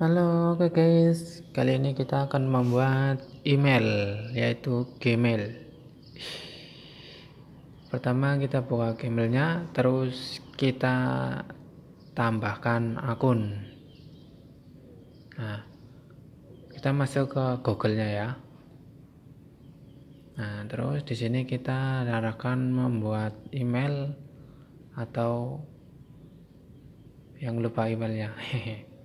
Halo oke okay guys, kali ini kita akan membuat email yaitu Gmail. Pertama kita buka Gmailnya, terus kita tambahkan akun. Nah, kita masuk ke Google-nya ya. Nah, terus di sini kita arahkan membuat email atau yang lupa emailnya.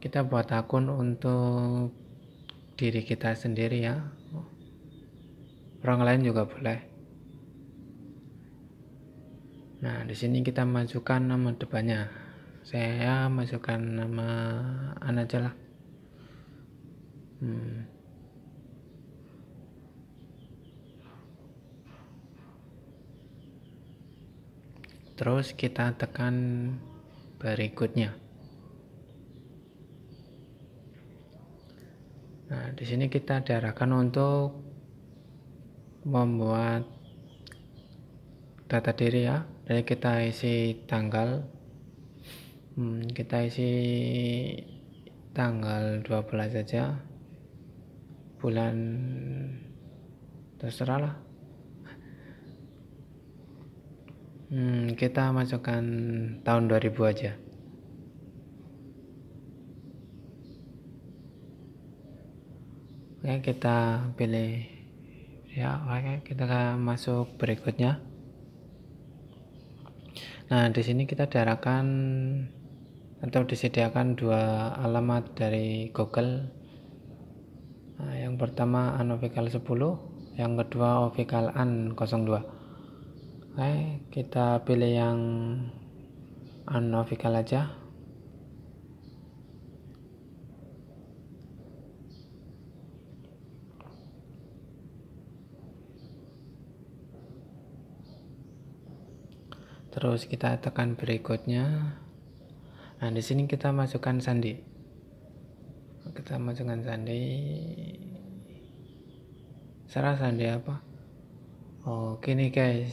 kita buat akun untuk diri kita sendiri ya orang lain juga boleh nah di sini kita masukkan nama depannya saya masukkan nama An aja lah hmm. terus kita tekan berikutnya Nah, di sini kita diarahkan untuk membuat data diri ya. Jadi kita isi tanggal. Hmm, kita isi tanggal 12 saja. Bulan terserah lah. Hmm, kita masukkan tahun 2000 aja. Oke, ya, kita pilih ya. Oke, kita masuk berikutnya. Nah, di sini kita diarahkan atau disediakan dua alamat dari Google. Nah, yang pertama anovikal 10, yang kedua ovikal an 02. Oke, kita pilih yang anovikal aja. terus kita tekan berikutnya nah di sini kita masukkan sandi kita masukkan sandi Serah sandi apa Oke nih guys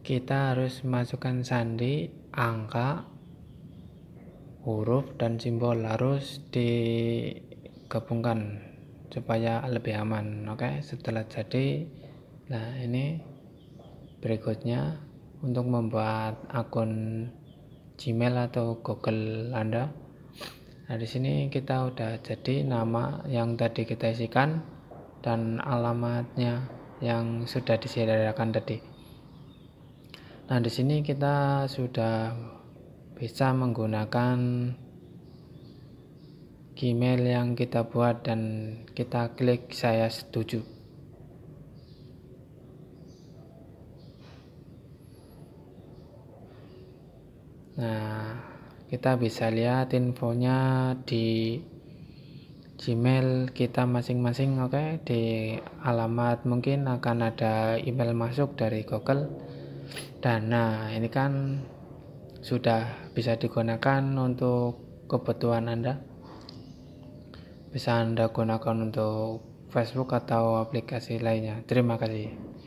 kita harus masukkan sandi angka huruf dan simbol harus digabungkan supaya lebih aman oke setelah jadi nah ini berikutnya untuk membuat akun Gmail atau Google Anda. Nah, di sini kita udah jadi nama yang tadi kita isikan dan alamatnya yang sudah disediakan tadi. Nah, di sini kita sudah bisa menggunakan Gmail yang kita buat dan kita klik saya setuju. Nah, kita bisa lihat infonya di Gmail kita masing-masing oke okay? di alamat mungkin akan ada email masuk dari Google dan nah ini kan sudah bisa digunakan untuk kebutuhan Anda bisa Anda gunakan untuk Facebook atau aplikasi lainnya terima kasih